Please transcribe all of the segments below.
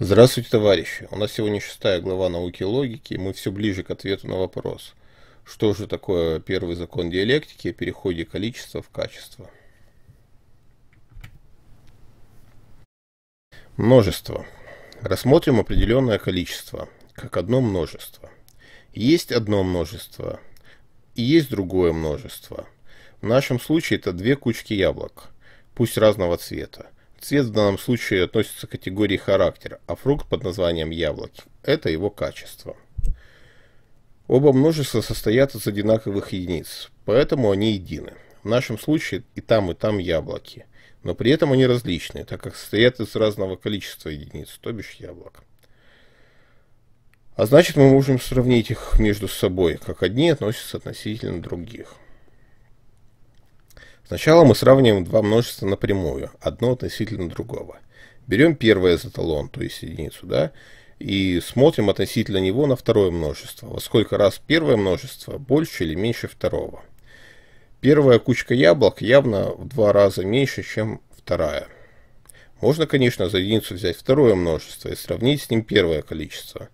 Здравствуйте, товарищи! У нас сегодня шестая глава науки и логики, и мы все ближе к ответу на вопрос, что же такое первый закон диалектики о переходе количества в качество. Множество. Рассмотрим определенное количество, как одно множество. Есть одно множество, и есть другое множество. В нашем случае это две кучки яблок, пусть разного цвета. Цвет в данном случае относится к категории характер, а фрукт под названием яблоки – это его качество. Оба множества состоят из одинаковых единиц, поэтому они едины. В нашем случае и там, и там яблоки, но при этом они различные, так как состоят из разного количества единиц, то бишь яблок. А значит, мы можем сравнить их между собой, как одни относятся относительно других. Сначала мы сравниваем два множества напрямую, одно относительно другого. Берем первое за талон, то есть единицу, да, и смотрим относительно него на второе множество, во сколько раз первое множество больше или меньше второго. Первая кучка яблок явно в два раза меньше, чем вторая. Можно, конечно, за единицу взять второе множество и сравнить с ним первое количество.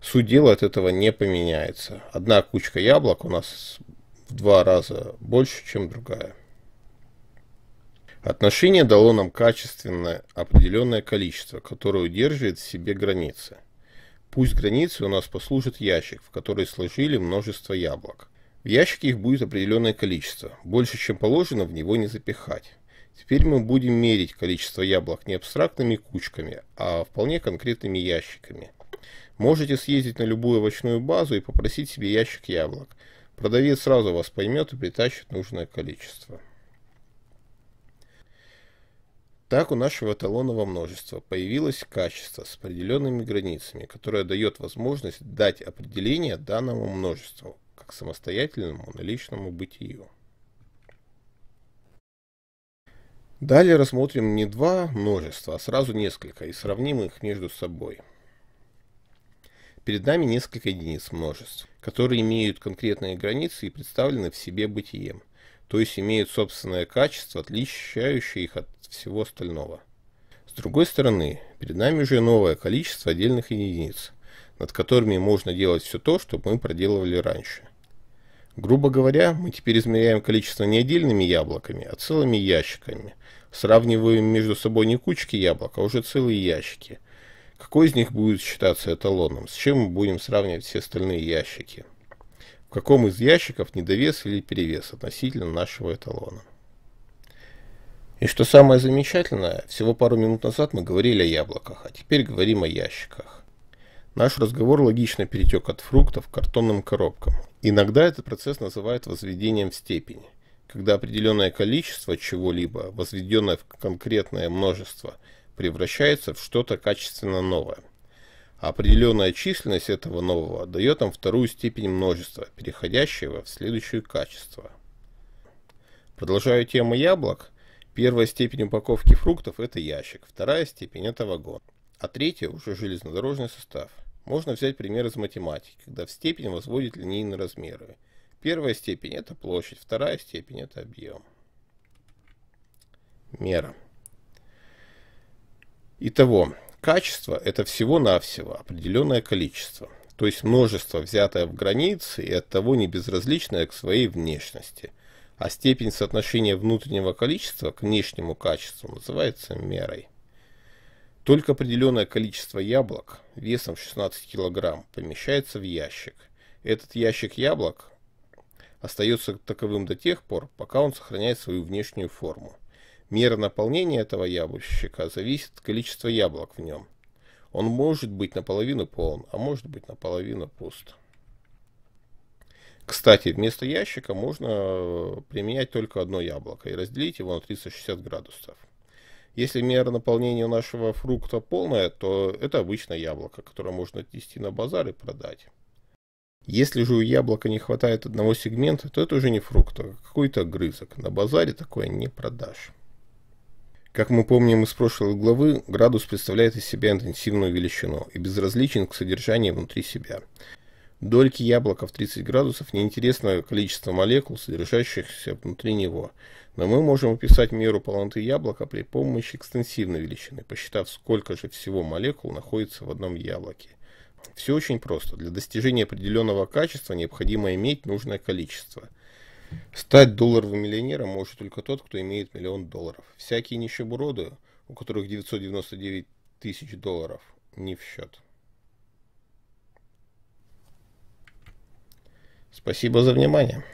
Суть дела от этого не поменяется. Одна кучка яблок у нас в два раза больше, чем другая. Отношение дало нам качественное определенное количество, которое удерживает в себе границы. Пусть границы у нас послужит ящик, в который сложили множество яблок. В ящике их будет определенное количество, больше чем положено в него не запихать. Теперь мы будем мерить количество яблок не абстрактными кучками, а вполне конкретными ящиками. Можете съездить на любую овощную базу и попросить себе ящик яблок. Продавец сразу вас поймет и притащит нужное количество. Так у нашего эталонного множества появилось качество с определенными границами, которое дает возможность дать определение данному множеству как самостоятельному наличному бытию. Далее рассмотрим не два множества, а сразу несколько и сравним их между собой. Перед нами несколько единиц множеств, которые имеют конкретные границы и представлены в себе бытием – то есть имеют собственное качество, отличающее их от всего остального. С другой стороны, перед нами уже новое количество отдельных единиц, над которыми можно делать все то, что мы проделывали раньше. Грубо говоря, мы теперь измеряем количество не отдельными яблоками, а целыми ящиками. Сравниваем между собой не кучки яблок, а уже целые ящики. Какой из них будет считаться эталоном? С чем мы будем сравнивать все остальные ящики? в каком из ящиков недовес или перевес относительно нашего эталона. И что самое замечательное, всего пару минут назад мы говорили о яблоках, а теперь говорим о ящиках. Наш разговор логично перетек от фруктов к картонным коробкам. Иногда этот процесс называют возведением в степень, когда определенное количество чего-либо, возведенное в конкретное множество, превращается в что-то качественно новое – Определенная численность этого нового дает нам вторую степень множества, переходящего в следующее качество. Продолжаю тему яблок. Первая степень упаковки фруктов – это ящик, вторая степень – это вагон, а третья – уже железнодорожный состав. Можно взять пример из математики, когда в степень возводят линейные размеры. Первая степень – это площадь, вторая степень – это объем. Мера. Итого, Качество – это всего-навсего определенное количество, то есть множество, взятое в границы и от того не безразличное к своей внешности, а степень соотношения внутреннего количества к внешнему качеству называется мерой. Только определенное количество яблок весом в 16 кг помещается в ящик. Этот ящик яблок остается таковым до тех пор, пока он сохраняет свою внешнюю форму. Мера наполнения этого яблочка зависит от количества яблок в нем. Он может быть наполовину полон, а может быть наполовину пуст. Кстати, вместо ящика можно э, применять только одно яблоко и разделить его на 360 градусов. Если мера наполнения нашего фрукта полная, то это обычное яблоко, которое можно отнести на базар и продать. Если же у яблока не хватает одного сегмента, то это уже не фрукт, а какой-то грызок. На базаре такое не продашь. Как мы помним из прошлой главы, градус представляет из себя интенсивную величину и безразличен к содержанию внутри себя. Дольки яблока в 30 градусов неинтересно количество молекул, содержащихся внутри него, но мы можем описать меру полноты яблока при помощи экстенсивной величины, посчитав, сколько же всего молекул находится в одном яблоке. Все очень просто. Для достижения определенного качества необходимо иметь нужное количество – Стать долларовым миллионером может только тот, кто имеет миллион долларов. Всякие нищебуроды, у которых 999 тысяч долларов, не в счет. Спасибо за внимание.